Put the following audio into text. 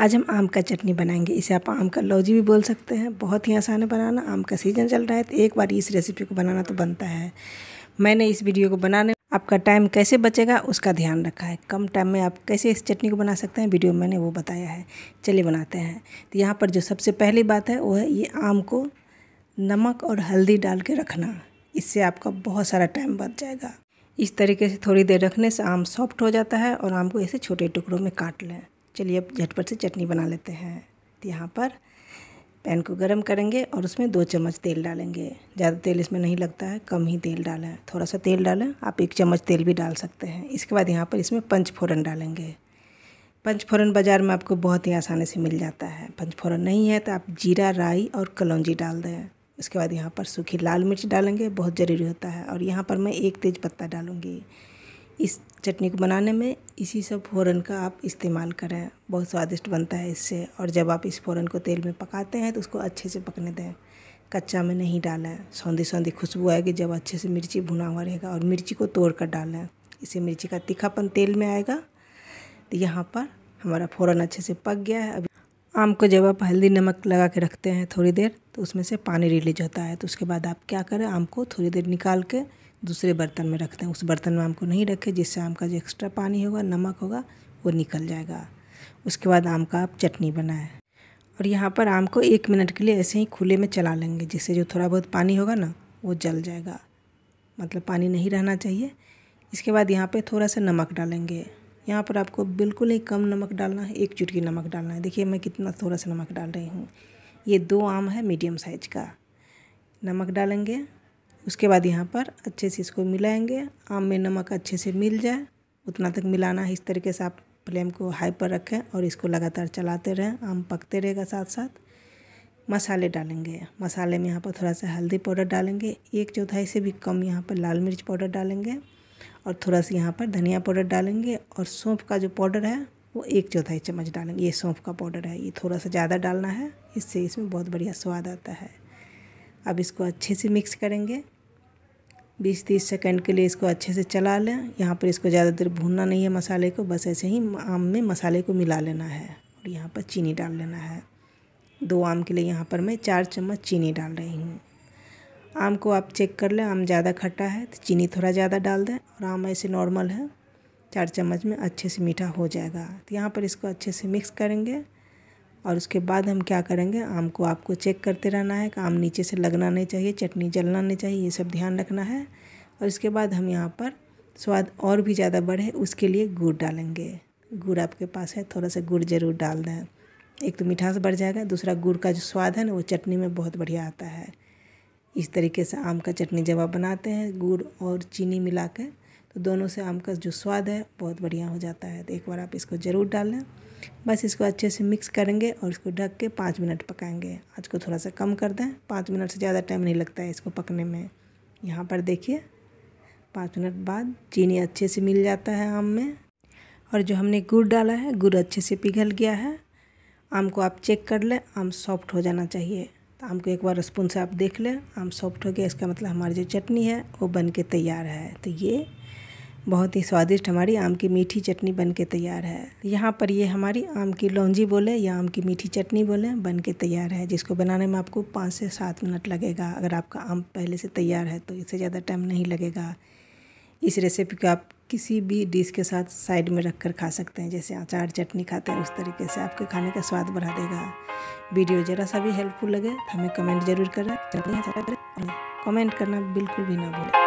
आज हम आम का चटनी बनाएंगे इसे आप आम का लौजी भी बोल सकते हैं बहुत ही आसान है बनाना आम का सीज़न चल रहा है तो एक बार इस रेसिपी को बनाना तो बनता है मैंने इस वीडियो को बनाने आपका टाइम कैसे बचेगा उसका ध्यान रखा है कम टाइम में आप कैसे इस चटनी को बना सकते हैं वीडियो में मैंने वो बताया है चलिए बनाते हैं तो यहाँ पर जो सबसे पहली बात है वो है ये आम को नमक और हल्दी डाल के रखना इससे आपका बहुत सारा टाइम बच जाएगा इस तरीके से थोड़ी देर रखने से आम सॉफ्ट हो जाता है और आम को ऐसे छोटे टुकड़ों में काट लें चलिए अब झटपट से चटनी बना लेते हैं तो यहाँ पर पैन को गरम करेंगे और उसमें दो चम्मच तेल डालेंगे ज़्यादा तेल इसमें नहीं लगता है कम ही तेल डालें थोड़ा सा तेल डालें आप एक चम्मच तेल भी डाल सकते हैं इसके बाद यहाँ पर इसमें पंचफोरन डालेंगे पंचफोरन बाज़ार में आपको बहुत ही आसानी से मिल जाता है पंचफोरन नहीं है तो आप जीरा राई और कलौजी डाल दें उसके बाद यहाँ पर सूखी लाल मिर्च डालेंगे बहुत ज़रूरी होता है और यहाँ पर मैं एक तेज़ पत्ता डालूँगी इस चटनी को बनाने में इसी सब फ़ौरन का आप इस्तेमाल करें बहुत स्वादिष्ट बनता है इससे और जब आप इस फ़ौरन को तेल में पकाते हैं तो उसको अच्छे से पकने दें कच्चा में नहीं डालें सौंधी सौंधी खुशबू आएगी जब अच्छे से मिर्ची भुना हुआ रहेगा और मिर्ची को तोड़ कर डालें इससे मिर्ची का तीखापन तेल में आएगा तो यहाँ पर हमारा फ़ौरन अच्छे से पक गया है अभी आम को जब आप हल्दी नमक लगा के रखते हैं थोड़ी देर तो उसमें से पानी रिलीज होता है तो उसके बाद आप क्या करें आम को थोड़ी देर निकाल के दूसरे बर्तन में रखते हैं उस बर्तन में आम को नहीं रखें जिससे आम का जो एक्स्ट्रा पानी होगा नमक होगा वो निकल जाएगा उसके बाद आम का आप चटनी बनाएं और यहाँ पर आम को एक मिनट के लिए ऐसे ही खुले में चला लेंगे जिससे जो थोड़ा बहुत पानी होगा ना वो जल जाएगा मतलब पानी नहीं रहना चाहिए इसके बाद यहाँ पर थोड़ा सा नमक डालेंगे यहाँ पर आपको बिल्कुल ही कम नमक डालना है एक चुटकी नमक डालना है देखिए मैं कितना थोड़ा सा नमक डाल रही हूँ ये दो आम है मीडियम साइज का नमक डालेंगे उसके बाद यहाँ पर अच्छे से इसको मिलाएंगे आम में नमक अच्छे से मिल जाए उतना तक मिलाना है इस तरीके से आप फ्लेम को हाई पर रखें और इसको लगातार चलाते रहें आम पकते रहेगा साथ साथ मसाले डालेंगे मसाले में यहाँ पर थोड़ा सा हल्दी पाउडर डालेंगे एक चौथाई से भी कम यहाँ पर लाल मिर्च पाउडर डालेंगे और थोड़ा सा यहाँ पर धनिया पाउडर डालेंगे और सौंफ का जो पाउडर है वो एक चौथाई चम्मच डालेंगे ये सौंफ का पाउडर है ये थोड़ा सा ज़्यादा डालना है इससे इसमें बहुत बढ़िया स्वाद आता है अब इसको अच्छे से मिक्स करेंगे बीस तीस सेकंड के लिए इसको अच्छे से चला लें यहाँ पर इसको ज़्यादा देर भूनना नहीं है मसाले को बस ऐसे ही आम में मसाले को मिला लेना है और यहाँ पर चीनी डाल लेना है दो आम के लिए यहाँ पर मैं चार चम्मच चीनी डाल रही हूँ आम को आप चेक कर लें आम ज़्यादा खट्टा है तो चीनी थोड़ा ज़्यादा डाल दें और आम ऐसे नॉर्मल है चार चम्मच में अच्छे से मीठा हो जाएगा तो यहाँ पर इसको अच्छे से मिक्स करेंगे और उसके बाद हम क्या करेंगे आम को आपको चेक करते रहना है कि आम नीचे से लगना नहीं चाहिए चटनी जलना नहीं चाहिए ये सब ध्यान रखना है और इसके बाद हम यहाँ पर स्वाद और भी ज़्यादा बढ़े उसके लिए गुड़ डालेंगे गुड़ आपके पास है थोड़ा सा गुड़ ज़रूर डाल दें एक तो मिठास बढ़ जाएगा दूसरा गुड़ का जो स्वाद है ना वो चटनी में बहुत बढ़िया आता है इस तरीके से आम का चटनी जब आप बनाते हैं गुड़ और चीनी मिला के तो दोनों से आम का जो स्वाद है बहुत बढ़िया हो जाता है तो एक बार आप इसको ज़रूर डालें बस इसको अच्छे से मिक्स करेंगे और इसको ढक के पाँच मिनट पकाएंगे आज को थोड़ा सा कम कर दें पाँच मिनट से ज़्यादा टाइम नहीं लगता है इसको पकने में यहाँ पर देखिए पाँच मिनट बाद चीनी अच्छे से मिल जाता है आम में और जो हमने गुड़ डाला है गुड़ अच्छे से पिघल गया है आम को आप चेक कर लें आम सॉफ्ट हो जाना चाहिए तो आम को एक बार स्पून से आप देख लें आम सॉफ्ट हो गया इसका मतलब हमारी जो चटनी है वो बन के तैयार है तो ये बहुत ही स्वादिष्ट हमारी आम की मीठी चटनी बन के तैयार है यहाँ पर ये हमारी आम की लौंजी बोले या आम की मीठी चटनी बोले बन के तैयार है जिसको बनाने में आपको पाँच से सात मिनट लगेगा अगर आपका आम पहले से तैयार है तो इससे ज़्यादा टाइम नहीं लगेगा इस रेसिपी को आप किसी भी डिश के साथ साइड में रख कर खा सकते हैं जैसे अचार चटनी खाते हैं उस तरीके से आपके खाने का स्वाद बढ़ा देगा वीडियो जरा सा भी हेल्पफुल लगे तो हमें कमेंट जरूर करें कमेंट करना बिल्कुल भी ना भूलें